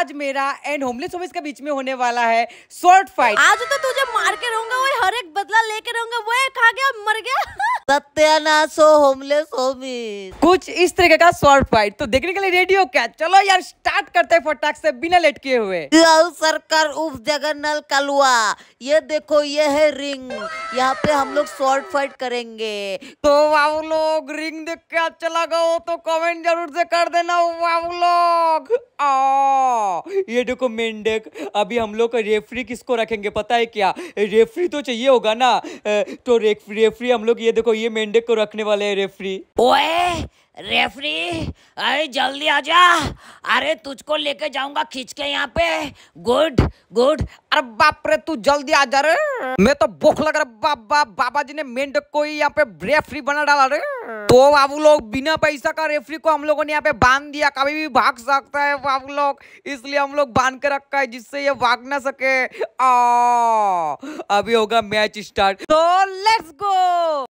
आज मेरा and homeless homeless के बीच में होने वाला है शॉर्ट फाइट आज तो तुझे मार के रहूंगा हर एक बदला लेके रहूंगा वो खा गया मर गया सत्यानाश हो होमलेस होमी कुछ इस तरीके का शॉर्ट फाइट तो देखने के लिए रेडियो क्या चलो यार स्टार्ट करते हैं फटाक से बिना लेट किए हुए सरकार उप जगन्नाल कलुआ ये देखो ये है रिंग यहाँ पे हम लोग शॉर्ट फाइट करेंगे तो वाव लोग रिंग देख के अच्छा लगा हो तो कमेंट जरूर से कर देना वाव लोग ये देखो मेंढक अभी हम लोग रेफरी किसको रखेंगे पता है क्या रेफरी तो चाहिए होगा ना तो रेफरी हम लोग ये देखो ये मेंढक को रखने वाले है रेफरी ओए रेफरी अरे जल्दी आजा अरे तुझको लेके जाऊंगा खींच के यहाँ पे गुड गुड अरे बाप रे तू जल्दी आ जा रे मैं तो भूख लग रहा बाप बाप बाबा जी ने मेंढक को ही यहाँ पे रेफरी बना डाला रे तो बाबू लोग बिना पैसा का रेफरी को हम लोगों ने यहाँ पे बांध दिया कभी भी भाग सकता है बाबू लोग इसलिए हम लोग बांध के रखा है जिससे ये भाग ना सके अभी होगा मैच स्टार्ट तो लेट्स गो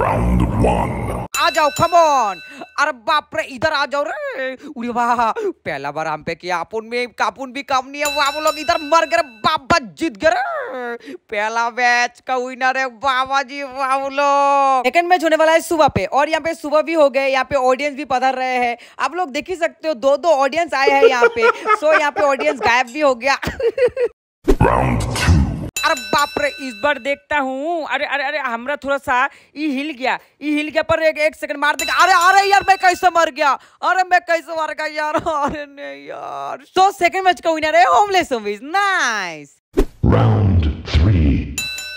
राउंड वन आ जाओ कम ऑन अरे बाप रे इधर आ जाओ रे उड़ी वाह पहला बार हम पे किया अपन में कापुन भी काम नहीं है वाह लोग इधर मर गए बाबा जीत गए पहला मैच का विनर है बाबा जी वाह लोग सेकंड मैच होने वाला है सुबह पे और यहाँ पे सुबह भी हो गए यहाँ पे ऑडियंस भी पधर रहे हैं आप लोग देख ही सकते हो दो दो ऑडियंस आए हैं यहाँ पे सो यहाँ पे ऑडियंस गायब भी हो गया राउंड अरे बाप रे इस बार देखता हूँ अरे अरे अरे हमरा थोड़ा सा ये हिल गया ये हिल गया पर एक एक सेकंड मार देगा अरे अरे यार मैं कैसे मर गया अरे मैं कैसे मर गया यार अरे नहीं यार सो सेकंड मैच का विनर है होमलेस नाइस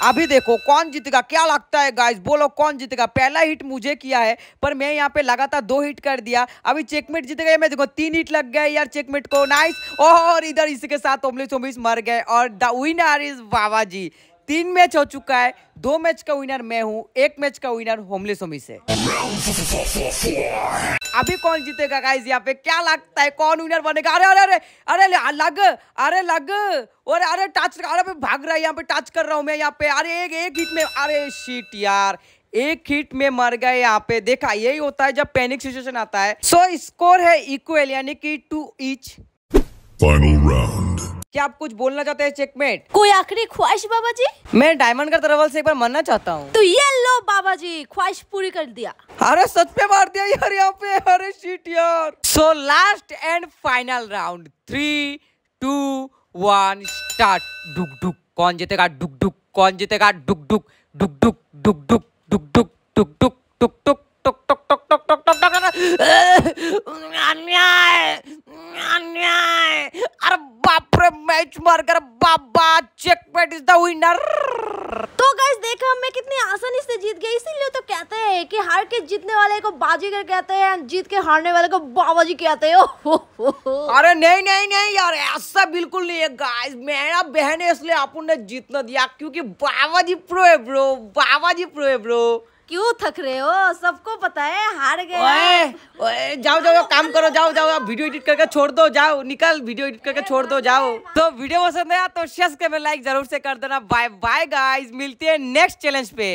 अभी देखो कौन जीतेगा क्या लगता है गाइस बोलो कौन जीतेगा पहला हिट मुझे किया है पर मैं यहाँ पे लगातार दो हिट कर दिया अभी चेकमेट जीतेगा मैं देखो तीन हिट लग गए यार चेकमेट को नाइस और इधर इसी के साथ ओमलिस ओमलिस मर गए और the winner is Baba ji तीन मैच हो चुका है दो मैच का विनर मैं हूँ एक मैच का विनर होमलेस होमी से अभी कौन जीतेगा गाइज यहाँ पे क्या लगता है कौन विनर बनेगा अरे अरे अरे अरे लग अरे लग और अरे टच अरे मैं भाग रहा है यहाँ पे टच कर रहा हूँ मैं यहाँ पे अरे एक एक हिट में अरे शीट यार एक हिट में मर गए यहाँ पे देखा यही होता है जब पैनिक सिचुएशन आता है सो so, स्कोर है इक्वल यानी कि टू इच फाइनल राउंड क्या आप कुछ बोलना चाहते हैं चेकमेट कोई आखिरी ख्वाहिश बाबा जी मैं डायमंड का तरवल से एक बार मरना चाहता हूँ तो ये लो बाबा जी ख्वाहिश पूरी कर दिया अरे सच पे मार दिया यार यहाँ पे अरे शीट यार so last and final round three two one start डुक डुक कौन जीतेगा डुक डुक कौन जीतेगा डुक डुक डुक डुक डुक डुक डुक डुक डुक डुक टुक टुक टुक टुक टुक टुक टुक टुक टुक अन्याय अन्याय मैच मारकर Baba checkmate is the winner तो गाइस देखा मैं कितनी आसानी से जीत गई इसीलिए तो कहते हैं कि हार के जीतने वाले को बाजीगर कहते हैं जीत के हारने वाले को बाबा जी कहते हो अरे नहीं नहीं नहीं यार ऐसा बिल्कुल नहीं है गाइस मेरा बहन है इसलिए आपने जीतना दिया क्योंकि बाबा जी प्रो है ब्रो बाबा जी प्रो है ब्रो क्यों थक रहे हो सबको पता है हार गए ओए, ओए, जाओ जाओ काम करो जाओ जाओ वीडियो एडिट करके छोड़ दो जाओ निकल वीडियो एडिट करके छोड़ दो जाओ तो वीडियो पसंद आया तो शेष के लाइक जरूर से कर देना बाय बाय गाइस मिलते हैं नेक्स्ट चैलेंज पे